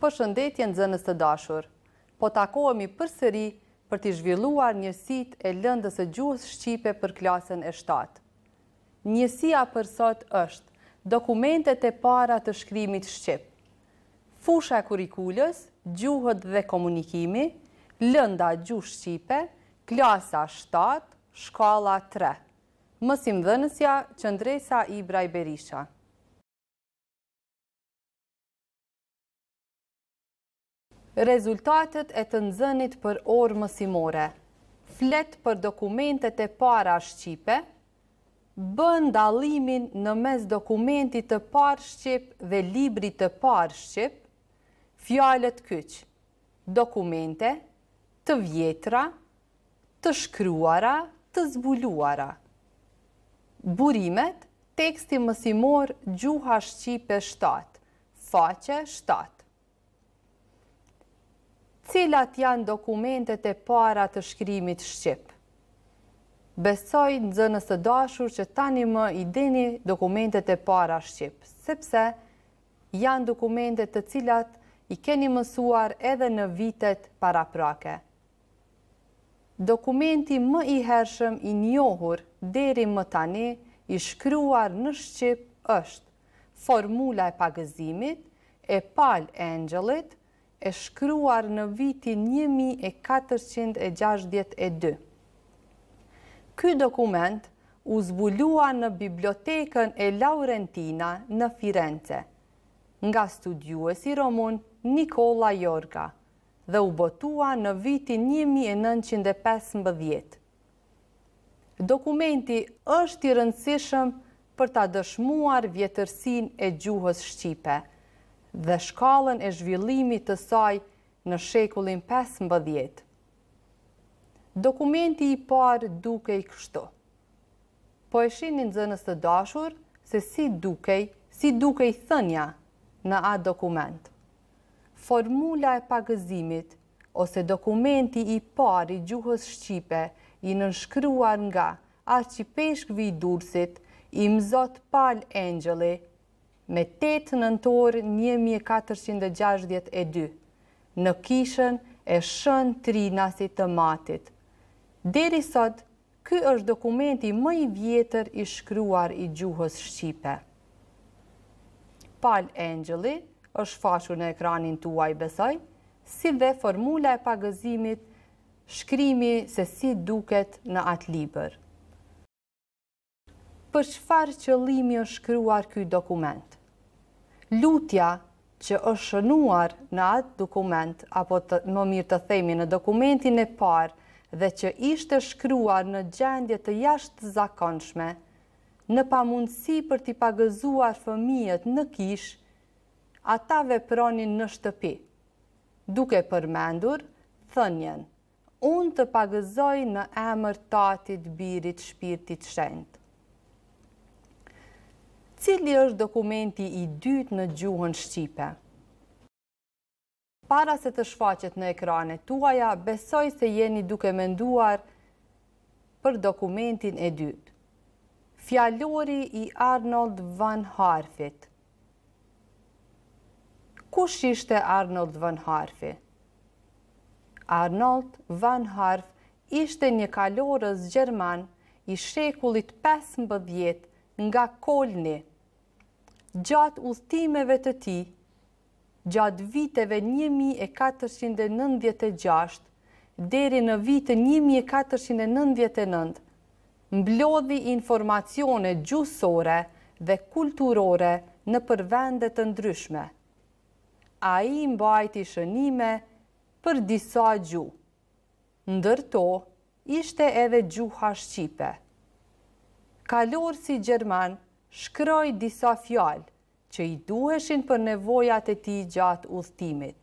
për shëndetjen zënës të dashur, po takohemi përsëri për t'i zhvilluar njësit e lëndës e gjuhës Shqipe për klasën e 7. Njësia për sot është dokumentet e para të shkrimit Shqip, fusha kurikullës, gjuhët dhe komunikimi, lënda gjuhë Shqipe, klasa 7, shkala 3. Mësim dhe nësja qëndresa Ibraj Berisha. rezultatet e të nëzënit për orë mësimore, flet për dokumentet e para Shqipe, bën dalimin në mes dokumentit të par Shqip dhe librit të par Shqip, fjallet kyq, dokumente, të vjetra, të shkryuara, të zbuluara. Burimet, teksti mësimor Gjuha Shqipe 7, faqe 7 cilat janë dokumentet e para të shkrimit Shqip. Besoj në zënës të dashur që tani më i dini dokumentet e para Shqip, sepse janë dokumentet të cilat i keni mësuar edhe në vitet para prake. Dokumenti më i hershëm i njohur deri më tani i shkruar në Shqip është formula e pagëzimit, e pal e angelit, e shkruar në vitin 1462. Ky dokument u zbulua në bibliotekën e Laurentina në Firenze, nga studiuesi romun Nikola Jorga dhe u botua në vitin 1915. Dokumenti është i rëndësishëm për ta dëshmuar vjetërsin e gjuhës Shqipe – dhe shkallën e zhvillimit të saj në shekullin 15. Dokumenti i parë duke i kështu. Po eshin një nëzënës të dashur se si duke i, si duke i thënja në atë dokument. Formula e pagëzimit ose dokumenti i parë i gjuhës Shqipe i nënshkruar nga arqipeshkvi i dursit i mzot pal engjëli me 8 nëntorë 1462 në kishën e shën tri nasit të matit. Deri sot, ky është dokumenti më i vjetër i shkryuar i gjuhës Shqipe. Pal Angeli është fashur në ekranin të besoj, si dhe formula e pagëzimit shkrimi se si duket në atë liber. Për shfarë qëllimi është shkryuar këj dokument? lutja që është shënuar në atë dokument, apo të, më mirë të themi në dokumentin e parë, dhe që ishte shkruar në gjendje të jashtë zakonshme, në pamundësi për t'i pagëzuar fëmijët në kish, ata vepronin në shtëpi, duke përmendur thënjen, unë të pagëzoj në emër tatit birit shpirtit shendë cili është dokumenti i dytë në gjuhën Shqipe. Para se të shfaqet në ekrane tuaja, besoj se jeni duke menduar për dokumentin e dytë. Fjallori i Arnold Van Harfit Kush ishte Arnold Van Harfi? Arnold Van Harf ishte një kalorës Gjerman i shekullit 15 nga Kolni, gjatë ullëtimeve të ti, gjatë viteve 1496 deri në vite 1499, mblodhi informacione gjusore dhe kulturore në përvendet të ndryshme. A i mbajti shënime për disa gju. Ndërto, ishte edhe gjuha Shqipe. Kalorë si Gjermanë, shkroj disa fjalë që i duheshin për nevojat e ti gjatë ullëtimit.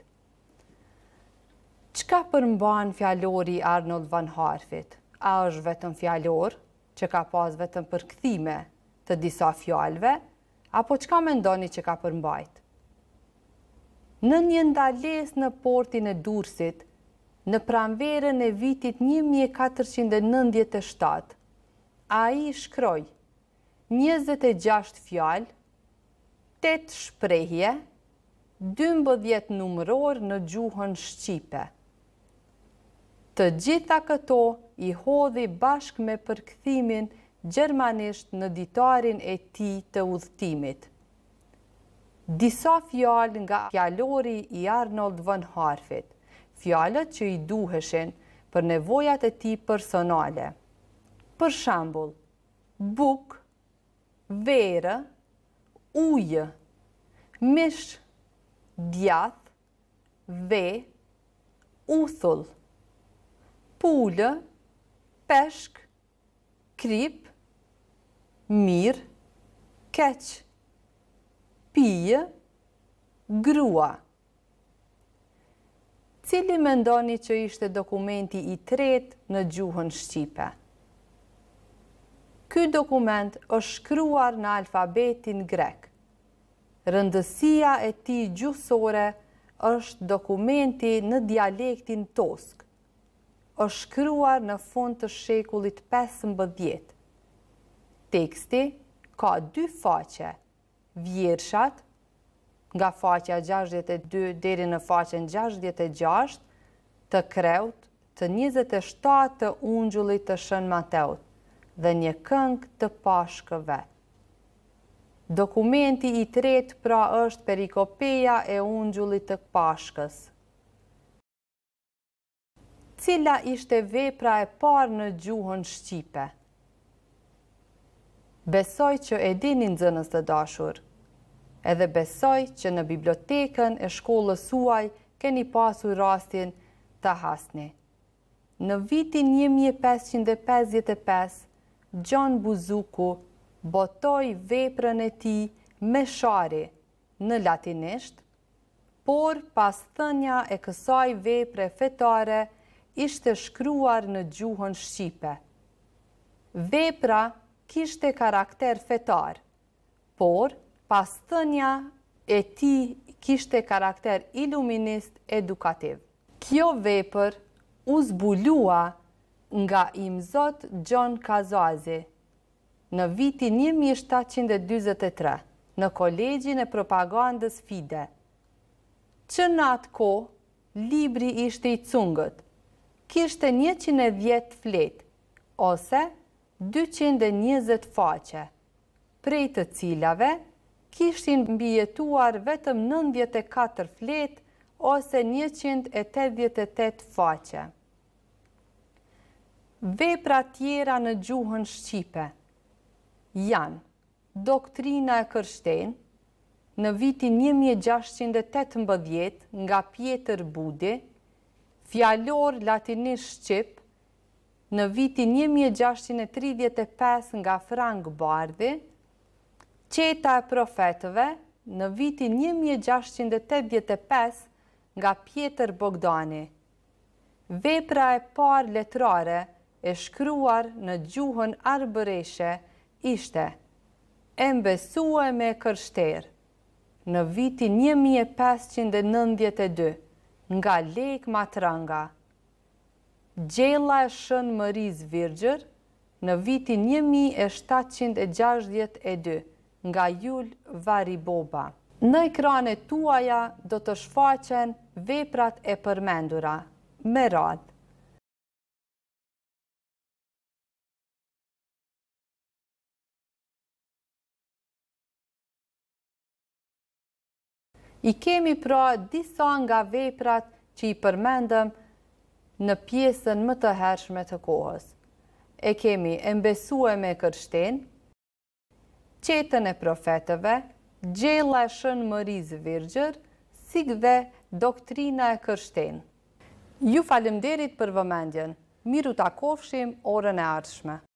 Qka përmban fjallori Arnold Van Harfit? A është vetëm fjallor që ka pas vetëm për këthime të disa fjallve? Apo qka me ndoni që ka përmbajt? Në një ndales në portin e dursit, në pramverën e vitit 1497, a i shkrojë 26 fjalë, 8 shprehje, 12 numëror në gjuhën Shqipe. Të gjitha këto i hodhi bashk me përkëthimin gjermanisht në ditarin e ti të udhtimit. Disa fjalë nga fjalori i Arnold von Harfit, fjalët që i duheshin për nevojat e ti personale. Për shambull, buk, verë, ujë, mishë, djathë, ve, uthull, pullë, peshkë, kripë, mirë, keqë, pijë, grua. Cili me ndoni që ishte dokumenti i tretë në gjuhën Shqipe? Ky dokument është shkruar në alfabetin grek. Rëndësia e ti gjusore është dokumenti në dialektin tosk. është shkruar në fund të shekullit 15. Teksti ka dy faqe, vjershat, nga faqja 62 deri në faqen 66, të kreut të 27 të ungjullit të shën Mateut dhe një këng të pashkëve. Dokumenti i tret pra është perikopeja e ungjullit të pashkës. Cila ishte vepra e parë në gjuhën Shqipe? Besoj që edinin zënës të dashur, edhe besoj që në biblioteken e shkollës uaj keni pasu rastin të hasni. Në vitin 1555, Gjon Buzuku botoj veprën e ti me shari në latinisht, por pas thënja e kësaj vepre fetare ishte shkruar në gjuhën Shqipe. Vepra kishte karakter fetar, por pas thënja e ti kishte karakter iluminist edukativ. Kjo vepër u zbulua nga imzot John Kazazi në vitin 1723 në kolegjin e propagandës FIDE. Që në atë ko, libri ishte i cungët, kishte 110 flet, ose 220 faqe, prej të cilave kishtin mbijetuar vetëm 94 flet ose 188 faqe vepra tjera në gjuhën Shqipe janë doktrina e kërshten në vitin 1618 nga Pjetër Budi, fjallor latinisht Shqip në vitin 1635 nga Frank Bardi, qeta e profetëve në vitin 1685 nga Pjetër Bogdani, vepra e par letrare nështë e shkruar në gjuhën arbëreshe ishte e mbesua me kërshter në vitin 1592 nga lek matranga. Gjela e shën Mëriz Virgjër në vitin 1762 nga Jul Variboba. Në ekranet tuaja do të shfaqen veprat e përmendura, me radhë. I kemi pra disa nga veprat që i përmendëm në pjesën më të hershme të kohës. E kemi embesu e me kërshten, qetën e profetëve, gjela e shënë më rizë virgjër, si dhe doktrina e kërshten. Ju falemderit për vëmendjen, miru ta kofshim orën e arshme.